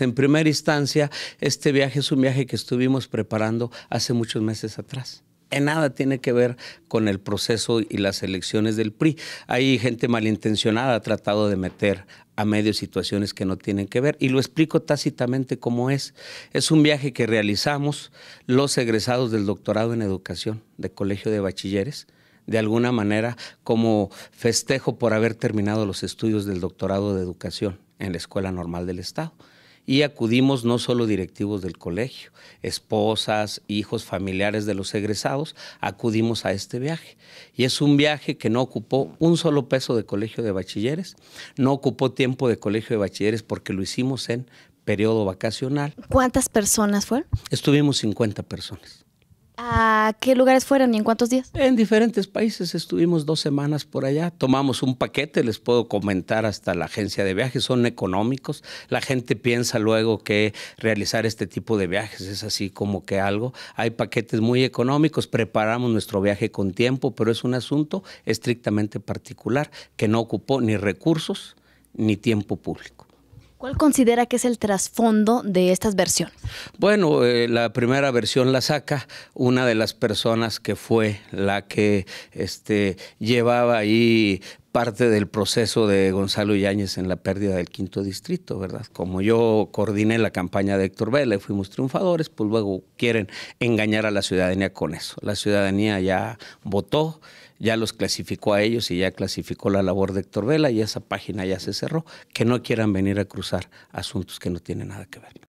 En primera instancia, este viaje es un viaje que estuvimos preparando hace muchos meses atrás. En nada tiene que ver con el proceso y las elecciones del PRI. Hay gente malintencionada ha tratado de meter a medio situaciones que no tienen que ver y lo explico tácitamente cómo es. Es un viaje que realizamos los egresados del doctorado en educación de Colegio de Bachilleres, de alguna manera como festejo por haber terminado los estudios del doctorado de educación en la Escuela Normal del Estado y acudimos no solo directivos del colegio, esposas, hijos, familiares de los egresados, acudimos a este viaje. Y es un viaje que no ocupó un solo peso de colegio de bachilleres, no ocupó tiempo de colegio de bachilleres porque lo hicimos en periodo vacacional. ¿Cuántas personas fueron? Estuvimos 50 personas. ¿A qué lugares fueron y en cuántos días? En diferentes países estuvimos dos semanas por allá. Tomamos un paquete, les puedo comentar hasta la agencia de viajes, son económicos. La gente piensa luego que realizar este tipo de viajes es así como que algo. Hay paquetes muy económicos, preparamos nuestro viaje con tiempo, pero es un asunto estrictamente particular que no ocupó ni recursos ni tiempo público. ¿Cuál considera que es el trasfondo de estas versiones? Bueno, eh, la primera versión la saca una de las personas que fue la que este, llevaba ahí parte del proceso de Gonzalo Yáñez en la pérdida del quinto distrito, ¿verdad? Como yo coordiné la campaña de Héctor Vélez, fuimos triunfadores, pues luego quieren engañar a la ciudadanía con eso. La ciudadanía ya votó, ya los clasificó a ellos y ya clasificó la labor de Héctor Vela y esa página ya se cerró. Que no quieran venir a cruzar asuntos que no tienen nada que ver.